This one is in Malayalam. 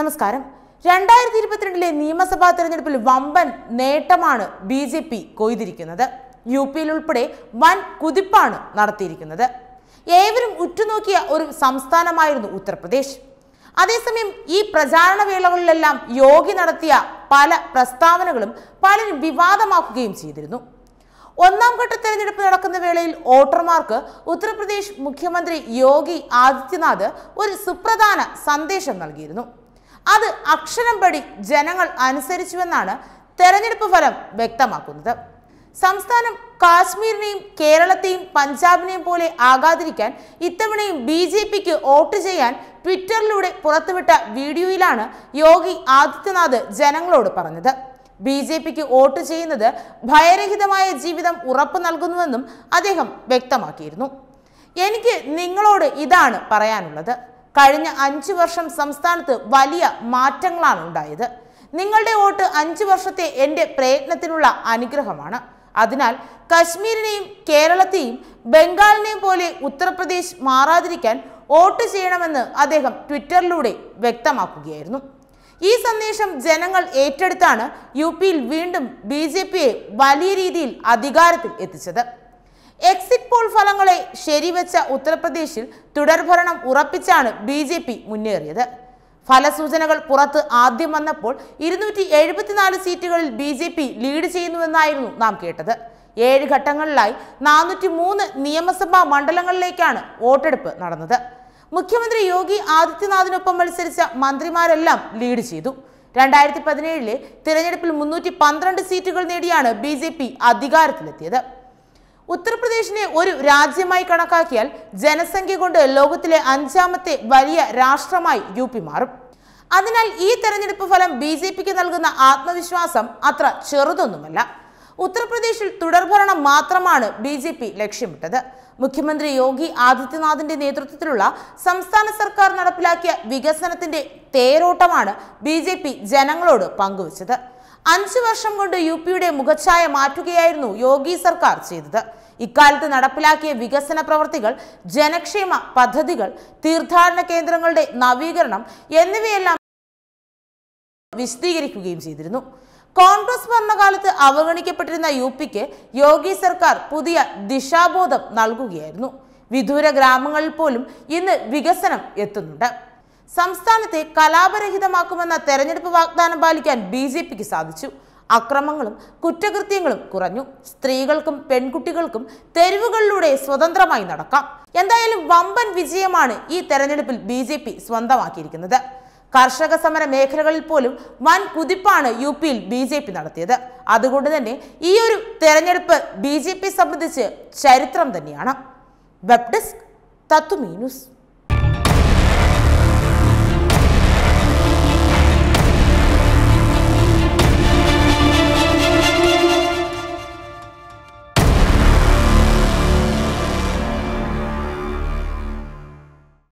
നമസ്കാരം രണ്ടായിരത്തി ഇരുപത്തിരണ്ടിലെ നിയമസഭാ തെരഞ്ഞെടുപ്പിൽ വമ്പൻ നേട്ടമാണ് ബി ജെ പി കൊയ്തിരിക്കുന്നത് യു പിയിൽ ഉൾപ്പെടെ വൻ കുതിപ്പാണ് നടത്തിയിരിക്കുന്നത് ഏവരും ഉറ്റുനോക്കിയ ഒരു സംസ്ഥാനമായിരുന്നു ഉത്തർപ്രദേശ് അതേസമയം ഈ പ്രചാരണ വേളകളിലെല്ലാം യോഗി നടത്തിയ പല പ്രസ്താവനകളും പലരും വിവാദമാക്കുകയും ചെയ്തിരുന്നു ഒന്നാം ഘട്ട തെരഞ്ഞെടുപ്പ് നടക്കുന്ന വേളയിൽ വോട്ടർമാർക്ക് ഉത്തർപ്രദേശ് മുഖ്യമന്ത്രി യോഗി ആദിത്യനാഥ് ഒരു സുപ്രധാന സന്ദേശം നൽകിയിരുന്നു അത് അക്ഷരം പടി ജനങ്ങൾ അനുസരിച്ചുവെന്നാണ് തെരഞ്ഞെടുപ്പ് ഫലം വ്യക്തമാക്കുന്നത് സംസ്ഥാനം കാശ്മീരിനെയും കേരളത്തെയും പഞ്ചാബിനെയും പോലെ ആകാതിരിക്കാൻ ഇത്തവണയും ബി ജെ പിക്ക് വോട്ട് ചെയ്യാൻ ട്വിറ്ററിലൂടെ പുറത്തുവിട്ട വീഡിയോയിലാണ് യോഗി ആദിത്യനാഥ് ജനങ്ങളോട് പറഞ്ഞത് ബി ജെ പിക്ക് വോട്ട് ചെയ്യുന്നത് ഭയരഹിതമായ ജീവിതം ഉറപ്പു നൽകുന്നുവെന്നും അദ്ദേഹം വ്യക്തമാക്കിയിരുന്നു എനിക്ക് നിങ്ങളോട് ഇതാണ് പറയാനുള്ളത് കഴിഞ്ഞ അഞ്ചു വർഷം സംസ്ഥാനത്ത് വലിയ മാറ്റങ്ങളാണ് ഉണ്ടായത് നിങ്ങളുടെ വോട്ട് അഞ്ചു വർഷത്തെ എൻ്റെ പ്രയത്നത്തിനുള്ള അനുഗ്രഹമാണ് അതിനാൽ കശ്മീരിനെയും കേരളത്തെയും ബംഗാളിനെയും പോലെ ഉത്തർപ്രദേശ് മാറാതിരിക്കാൻ വോട്ട് ചെയ്യണമെന്ന് അദ്ദേഹം ട്വിറ്ററിലൂടെ വ്യക്തമാക്കുകയായിരുന്നു ഈ സന്ദേശം ജനങ്ങൾ ഏറ്റെടുത്താണ് യു പിയിൽ വീണ്ടും ബി ജെ പിയെ വലിയ രീതിയിൽ അധികാരത്തിൽ എത്തിച്ചത് എക്സിറ്റ് പോൾ ഫലങ്ങൾ ശരിവെച്ച ഉത്തർപ്രദേശിൽ തുടർഭരണം ഉറപ്പിച്ചാണ് ബി ജെ പി മുന്നേറിയത് ഫലസൂചനകൾ പുറത്ത് ആദ്യം വന്നപ്പോൾ ഇരുന്നൂറ്റി എഴുപത്തിനാല് സീറ്റുകളിൽ ബി ജെ പി ലീഡ് ചെയ്യുന്നുവെന്നായിരുന്നു നാം കേട്ടത് ഏഴ് ഘട്ടങ്ങളിലായി നാനൂറ്റി മൂന്ന് നിയമസഭാ മണ്ഡലങ്ങളിലേക്കാണ് വോട്ടെടുപ്പ് നടന്നത് മുഖ്യമന്ത്രി യോഗി ആദിത്യനാഥിനൊപ്പം മത്സരിച്ച മന്ത്രിമാരെല്ലാം ലീഡ് ചെയ്തു രണ്ടായിരത്തി പതിനേഴിലെ തിരഞ്ഞെടുപ്പിൽ മുന്നൂറ്റി പന്ത്രണ്ട് സീറ്റുകൾ നേടിയാണ് ബി ജെ പി അധികാരത്തിലെത്തിയത് ഉത്തർപ്രദേശിനെ ഒരു രാജ്യമായി കണക്കാക്കിയാൽ ജനസംഖ്യ കൊണ്ട് ലോകത്തിലെ അഞ്ചാമത്തെ വലിയ രാഷ്ട്രമായി യു പി മാറും അതിനാൽ ഈ തെരഞ്ഞെടുപ്പ് ഫലം ബി ജെ പിക്ക് നൽകുന്ന ആത്മവിശ്വാസം അത്ര ചെറുതൊന്നുമല്ല ഉത്തർപ്രദേശിൽ തുടർഭരണം മാത്രമാണ് ബി ജെ പി ലക്ഷ്യമിട്ടത് മുഖ്യമന്ത്രി യോഗി ആദിത്യനാഥിന്റെ നേതൃത്വത്തിലുള്ള സംസ്ഥാന സർക്കാർ നടപ്പിലാക്കിയ വികസനത്തിന്റെ തേരോട്ടമാണ് ബി ജെ പി ജനങ്ങളോട് പങ്കുവച്ചത് അഞ്ചു വർഷം കൊണ്ട് യു പിയുടെ മുഖച്ഛായ മാറ്റുകയായിരുന്നു യോഗി സർക്കാർ ചെയ്തത് ഇക്കാലത്ത് നടപ്പിലാക്കിയ വികസന പ്രവർത്തികൾ ജനക്ഷേമ പദ്ധതികൾ തീർത്ഥാടന കേന്ദ്രങ്ങളുടെ നവീകരണം എന്നിവയെല്ലാം വിശദീകരിക്കുകയും ചെയ്തിരുന്നു കോൺഗ്രസ് ഭരണകാലത്ത് അവഗണിക്കപ്പെട്ടിരുന്ന യു പിക്ക് യോഗി സർക്കാർ പുതിയ ദിശാബോധം നൽകുകയായിരുന്നു വിദൂര ഗ്രാമങ്ങളിൽ പോലും ഇന്ന് വികസനം എത്തുന്നുണ്ട് സംസ്ഥാനത്തെ കലാപരഹിതമാക്കുമെന്ന തെരഞ്ഞെടുപ്പ് വാഗ്ദാനം പാലിക്കാൻ ബി ജെ പിക്ക് സാധിച്ചു അക്രമങ്ങളും കുറ്റകൃത്യങ്ങളും കുറഞ്ഞു സ്ത്രീകൾക്കും പെൺകുട്ടികൾക്കും തെരുവുകളിലൂടെ സ്വതന്ത്രമായി നടക്കാം എന്തായാലും വമ്പൻ വിജയമാണ് ഈ തെരഞ്ഞെടുപ്പിൽ ബി ജെ പി സ്വന്തമാക്കിയിരിക്കുന്നത് കർഷക സമര മേഖലകളിൽ പോലും വൻ കുതിപ്പാണ് യു പിയിൽ ബി ജെ പി നടത്തിയത് അതുകൊണ്ട് തന്നെ ഈ ഒരു തെരഞ്ഞെടുപ്പ് ബി ജെ പി സംബന്ധിച്ച് ചരിത്രം തന്നെയാണ് വെബ് ഡെസ്ക് തത്വമീ ന്യൂസ്